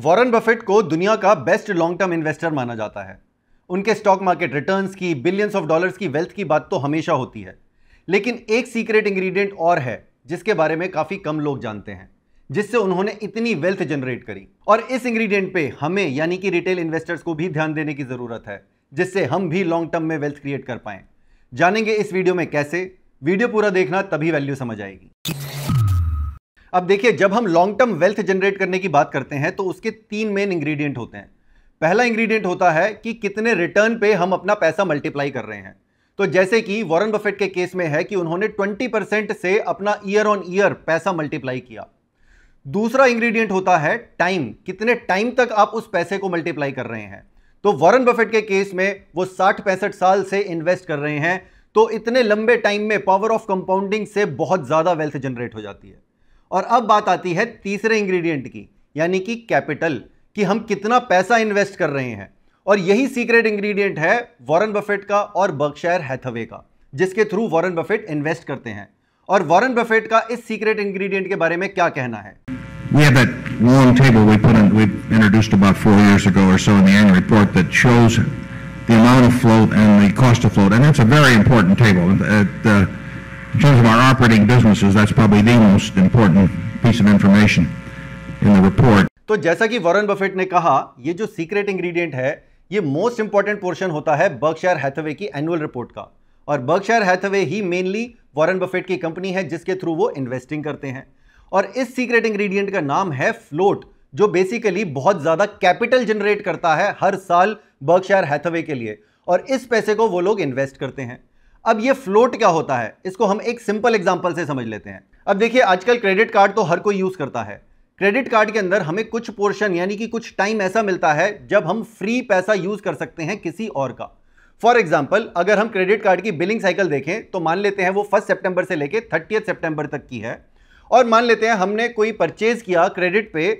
Warren Buffett को दुनिया का बेस्ट लॉन्ग टर्म इन्वेस्टर माना जाता है उनके स्टॉक मार्केट रिटर्न्स की बिलियंस ऑफ डॉलर्स की वेल्थ की बात तो हमेशा होती है लेकिन एक सीक्रेट इंग्रेडिएंट और है जिसके बारे में काफ़ी कम लोग जानते हैं जिससे उन्होंने इतनी वेल्थ जनरेट करी और इस इंग्रेडिएंट पे हमें यानी कि रिटेल इन्वेस्टर्स को भी ध्यान देने की ज़रूरत है जिससे हम भी लॉन्ग टर्म में वेल्थ क्रिएट कर पाए जानेंगे इस वीडियो में कैसे वीडियो पूरा देखना तभी वैल्यू समझ आएगी अब देखिए जब हम लॉन्ग टर्म वेल्थ जनरेट करने की बात करते हैं तो उसके तीन मेन इंग्रेडिएंट होते हैं पहला इंग्रेडिएंट होता है कि कितने रिटर्न पे हम अपना पैसा मल्टीप्लाई कर रहे हैं तो जैसे कि वॉरेन बफेट के केस में है कि उन्होंने 20% से अपना ईयर ऑन ईयर पैसा मल्टीप्लाई किया दूसरा इंग्रेडिएंट होता है टाइम कितने टाइम तक आप उस पैसे को मल्टीप्लाई कर रहे हैं तो वॉरेन बफेट के केस में वो साठ पैंसठ साल से इन्वेस्ट कर रहे हैं तो इतने लंबे टाइम में पावर ऑफ कंपाउंडिंग से बहुत ज़्यादा वेल्थ जनरेट हो जाती है और अब बात आती है तीसरे इंग्रेडिएंट की यानी कि कैपिटल कि हम कितना पैसा इन्वेस्ट कर रहे हैं और यही सीक्रेट इंग्रेडिएंट है वॉरेन बफेट का और बर्कशायर हैथवे का जिसके थ्रू वॉरेन बफेट इन्वेस्ट करते हैं और वॉरेन बफेट का इस सीक्रेट इंग्रेडिएंट के बारे में क्या कहना है The amount of float and the cost of float, and it's a very important table. It, uh, In terms of our operating businesses, that's probably the most important piece of information in the report. तो जैसा कि Warren Buffett ने कहा ये जो secret ingredient है ये most important portion होता है बर्कशायर हैथवे की एनुअल रिपोर्ट का और बर्कशायर हैथवे ही मेनली वॉरेन बफेट की कंपनी है जिसके थ्रू वो इन्वेस्टिंग करते हैं और इस सीक्रेट इंग्रेडिएंट का नाम है फ्लोट जो बेसिकली बहुत ज़्यादा कैपिटल जनरेट करता है हर साल बर्कशायर हैथवे के लिए और इस पैसे को वो लोग इन्वेस्ट करते हैं अब ये फ्लोट क्या होता है इसको हम एक सिंपल एग्जाम्पल से समझ लेते हैं अब देखिए आजकल क्रेडिट कार्ड तो हर कोई यूज़ करता है क्रेडिट कार्ड के अंदर हमें कुछ पोर्शन यानी कि कुछ टाइम ऐसा मिलता है जब हम फ्री पैसा यूज़ कर सकते हैं किसी और का फॉर एग्जाम्पल अगर हम क्रेडिट कार्ड की बिलिंग साइकिल देखें तो मान लेते हैं वो फर्स्ट सेप्टेम्बर से लेकर थर्टी सेप्टेम्बर तक की है और मान लेते हैं हमने कोई परचेज किया क्रेडिट पे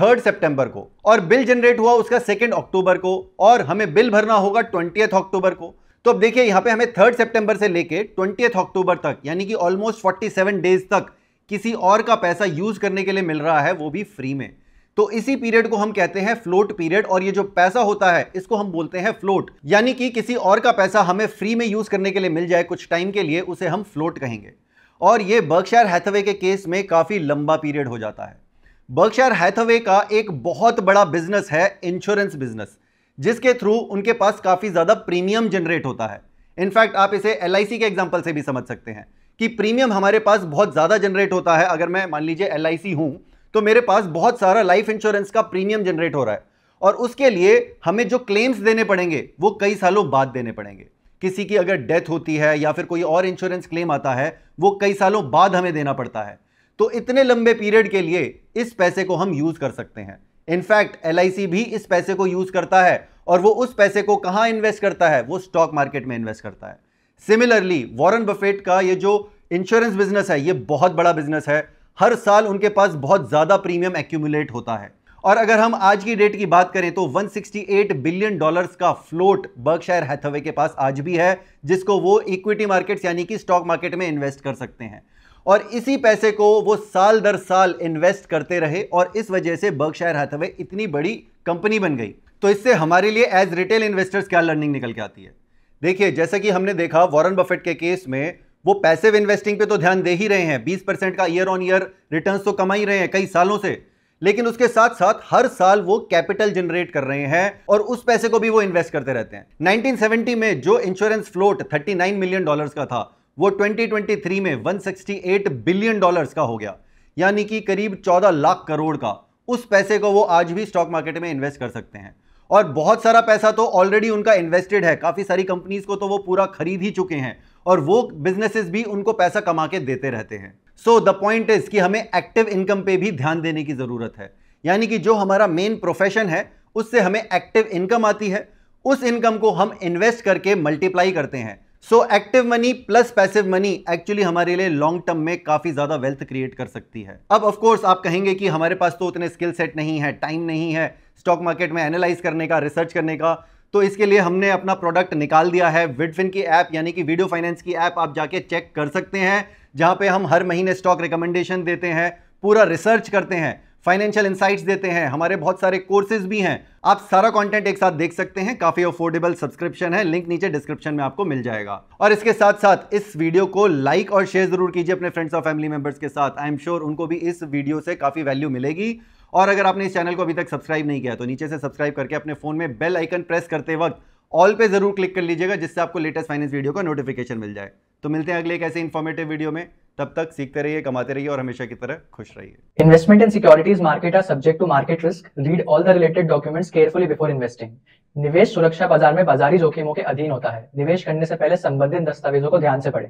थर्ड सेप्टेंबर को और बिल जनरेट हुआ उसका सेकेंड अक्टूबर को और हमें बिल भरना होगा ट्वेंटी अक्टूबर को तो अब देखिए यहां पे हमें थर्ड सितंबर से लेके ट्वेंटी अक्टूबर तक यानी कि ऑलमोस्ट 47 डेज तक किसी और का पैसा यूज करने के लिए मिल रहा है वो भी फ्री में तो इसी पीरियड को हम कहते हैं फ्लोट पीरियड और ये जो पैसा होता है इसको हम बोलते हैं फ्लोट यानी कि किसी और का पैसा हमें फ्री में यूज करने के लिए मिल जाए कुछ टाइम के लिए उसे हम फ्लोट कहेंगे और ये बर्कशायर हैथवे के केस में काफ़ी लंबा पीरियड हो जाता है बर्कशायर हैथवे का एक बहुत बड़ा बिजनेस है इंश्योरेंस बिजनेस जिसके थ्रू उनके पास काफ़ी ज़्यादा प्रीमियम जनरेट होता है इनफैक्ट आप इसे एल के एग्जाम्पल से भी समझ सकते हैं कि प्रीमियम हमारे पास बहुत ज़्यादा जनरेट होता है अगर मैं मान लीजिए एल आई तो मेरे पास बहुत सारा लाइफ इंश्योरेंस का प्रीमियम जनरेट हो रहा है और उसके लिए हमें जो क्लेम्स देने पड़ेंगे वो कई सालों बाद देने पड़ेंगे किसी की अगर डेथ होती है या फिर कोई और इंश्योरेंस क्लेम आता है वो कई सालों बाद हमें देना पड़ता है तो इतने लंबे पीरियड के लिए इस पैसे को हम यूज़ कर सकते हैं इनफैक्ट एल भी इस पैसे को यूज करता है और वो उस पैसे को कहां इन्वेस्ट करता है वो स्टॉक मार्केट में इन्वेस्ट करता है सिमिलरली वॉरेन बफेट का ये जो इंश्योरेंस बिजनेस है ये बहुत बड़ा बिजनेस है हर साल उनके पास बहुत ज़्यादा प्रीमियम एक्यूमुलेट होता है और अगर हम आज की डेट की बात करें तो 168 बिलियन डॉलर्स का फ्लोट बर्कशायर हैथवे के पास आज भी है जिसको वो इक्विटी मार्केट्स यानी कि स्टॉक मार्केट में इन्वेस्ट कर सकते हैं और इसी पैसे को वो साल दर साल इन्वेस्ट करते रहे और इस वजह से बर्कशायर हाथवे इतनी बड़ी कंपनी बन गई तो इससे हमारे लिए एज रिटेल इन्वेस्टर्स क्या लर्निंग निकल के आती है देखिए जैसा कि हमने देखा वॉरेन बफेट के केस में वो पैसिव इन्वेस्टिंग पे तो ध्यान दे ही रहे हैं 20 परसेंट का ईयर ऑन ईयर रिटर्न्स तो कमा ही रहे हैं कई सालों से लेकिन उसके साथ साथ हर साल वो कैपिटल जनरेट कर रहे हैं और उस पैसे को भी वो इन्वेस्ट करते रहते हैं 1970 में जो इंश्योरेंस फ्लोट 39 मिलियन डॉलर्स का था वो 2023 में 168 बिलियन डॉलर्स का हो गया यानी कि करीब 14 लाख करोड़ का उस पैसे को वो आज भी स्टॉक मार्केट में इन्वेस्ट कर सकते हैं और बहुत सारा पैसा तो ऑलरेडी उनका इन्वेस्टेड है काफ़ी सारी कंपनीज को तो वो पूरा खरीद ही चुके हैं और वो बिजनेसेस भी उनको पैसा कमा के देते रहते हैं सो द पॉइंट इज कि हमें एक्टिव इनकम पे भी ध्यान देने की ज़रूरत है यानी कि जो हमारा मेन प्रोफेशन है उससे हमें एक्टिव इनकम आती है उस इनकम को हम इन्वेस्ट करके मल्टीप्लाई करते हैं so active money plus passive money actually हमारे लिए लॉन्ग टर्म में काफी ज्यादा वेल्थ क्रिएट कर सकती है अब ऑफ कोर्स आप कहेंगे कि हमारे पास तो उतने स्किल सेट नहीं है टाइम नहीं है स्टॉक मार्केट में एनालाइज करने का रिसर्च करने का तो इसके लिए हमने अपना प्रोडक्ट निकाल दिया है विडफिन की ऐप यानी कि वीडियो फाइनेंस की ऐप आप जाके चेक कर सकते हैं जहां पे हम हर महीने स्टॉक रिकमेंडेशन देते हैं पूरा रिसर्च करते हैं फाइनेंशियल इंसाइट देते हैं हमारे बहुत सारे कोर्सेज भी हैं आप सारा कंटेंट एक साथ देख सकते हैं काफी अफोर्डेबल सब्सक्रिप्शन है लिंक नीचे डिस्क्रिप्शन में आपको मिल जाएगा और इसके साथ साथ इस वीडियो को लाइक और शेयर जरूर कीजिए अपने फ्रेंड्स और फैमिली मेंबर्स के साथ आई एम श्योर उनको भी इस वीडियो से काफी वैल्यू मिलेगी और अगर आपने इस चैनल को अभी तक सब्सक्राइब नहीं किया तो नीचे से सब्सक्राइब करके अपने फोन में बेल आइकन प्रेस करते वक्त ऑल पे जरूर क्लिक कर लीजिएगा जिससे आपको लेटेस्ट फाइनेंस वीडियो का नोटिफिकेशन मिल जाए तो मिलते हैं अगले एक ऐसे इन्फॉर्मेटिव वीडियो में तब तक सीखते रहिए कमाते रहिए और हमेशा की तरह खुश रहिए investment in securities market are subject to market risk read all the related documents carefully before investing निवेश सुरक्षा बाजार में बाजारी जोखिमों के अधीन होता है निवेश करने से पहले संबंधित दस्तावेजों को ध्यान से पढ़ें